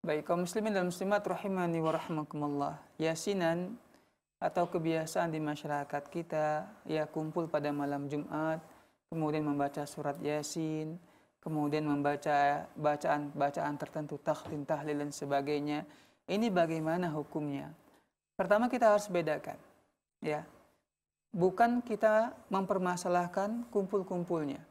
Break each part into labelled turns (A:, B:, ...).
A: Baik, kaum muslimin dan muslimat rahimani wa rahmakumullah. Yasinan atau kebiasaan di masyarakat kita ya kumpul pada malam Jumat, kemudian membaca surat Yasin, kemudian membaca bacaan-bacaan tertentu takhtin, tahlil dan sebagainya. Ini bagaimana hukumnya? Pertama kita harus bedakan ya. Bukan kita mempermasalahkan kumpul-kumpulnya.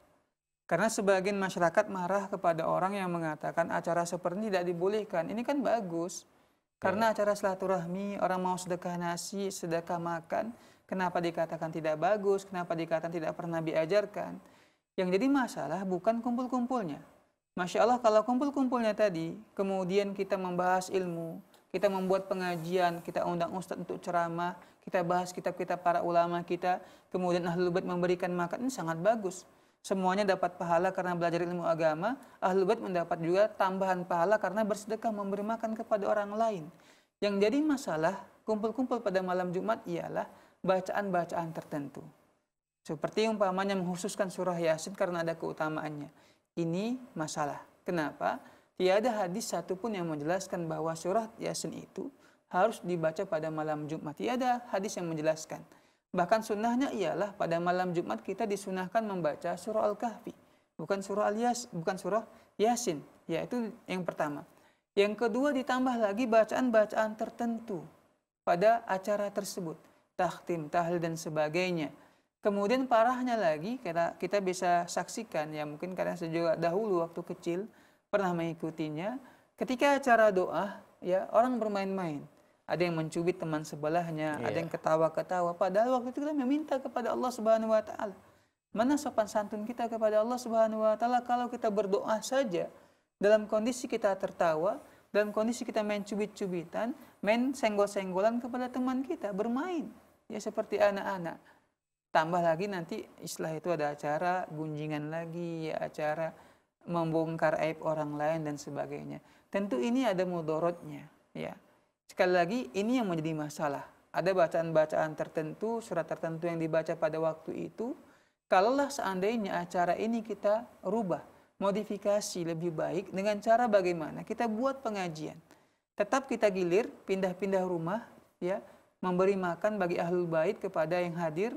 A: Karena sebagian masyarakat marah kepada orang yang mengatakan acara seperti ini tidak dibolehkan. Ini kan bagus. Karena iya. acara silaturahmi, orang mau sedekah nasi, sedekah makan, kenapa dikatakan tidak bagus, kenapa dikatakan tidak pernah diajarkan. Yang jadi masalah bukan kumpul-kumpulnya. Masya Allah kalau kumpul-kumpulnya tadi, kemudian kita membahas ilmu, kita membuat pengajian, kita undang ustadz untuk ceramah, kita bahas kitab-kitab para ulama kita, kemudian ahlul bait memberikan makan, ini sangat bagus semuanya dapat pahala karena belajar ilmu agama, ahlul bait mendapat juga tambahan pahala karena bersedekah memberi makan kepada orang lain. Yang jadi masalah kumpul-kumpul pada malam Jumat ialah bacaan-bacaan tertentu. Seperti umpamanya menghususkan surah Yasin karena ada keutamaannya. Ini masalah. Kenapa? Tiada hadis satupun yang menjelaskan bahwa surah Yasin itu harus dibaca pada malam Jumat. Tiada hadis yang menjelaskan. Bahkan sunnahnya ialah pada malam Jumat kita disunahkan membaca surah Al-Kahfi, bukan surah Al-Yas, bukan surah Yasin, yaitu yang pertama. Yang kedua ditambah lagi bacaan-bacaan tertentu pada acara tersebut, tahtim, tahlil dan sebagainya. Kemudian parahnya lagi kita kita bisa saksikan ya mungkin kalian sejauh dahulu waktu kecil pernah mengikutinya ketika acara doa ya orang bermain-main ada yang mencubit teman sebelahnya, yeah. ada iya. yang ketawa-ketawa. Padahal waktu itu kita meminta kepada Allah Subhanahu wa taala. Mana sopan santun kita kepada Allah Subhanahu wa taala kalau kita berdoa saja dalam kondisi kita tertawa, dalam kondisi kita main cubit-cubitan, main senggol-senggolan kepada teman kita, bermain. Ya seperti anak-anak. Tambah lagi nanti istilah itu ada acara gunjingan lagi, ya acara membongkar aib orang lain dan sebagainya. Tentu ini ada mudorotnya, ya Sekali lagi, ini yang menjadi masalah. Ada bacaan-bacaan tertentu, surat tertentu yang dibaca pada waktu itu. Kalaulah seandainya acara ini kita rubah, modifikasi lebih baik dengan cara bagaimana? Kita buat pengajian. Tetap kita gilir, pindah-pindah rumah, ya, memberi makan bagi ahlul bait kepada yang hadir,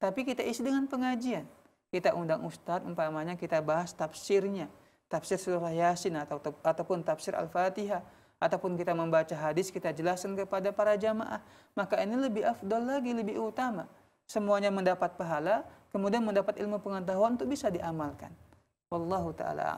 A: tapi kita isi dengan pengajian. Kita undang ustadz, umpamanya kita bahas tafsirnya, tafsir surah Yasin atau ataupun tafsir Al-Fatihah ataupun kita membaca hadis kita jelaskan kepada para jamaah maka ini lebih afdol lagi lebih utama semuanya mendapat pahala kemudian mendapat ilmu pengetahuan untuk bisa diamalkan wallahu taala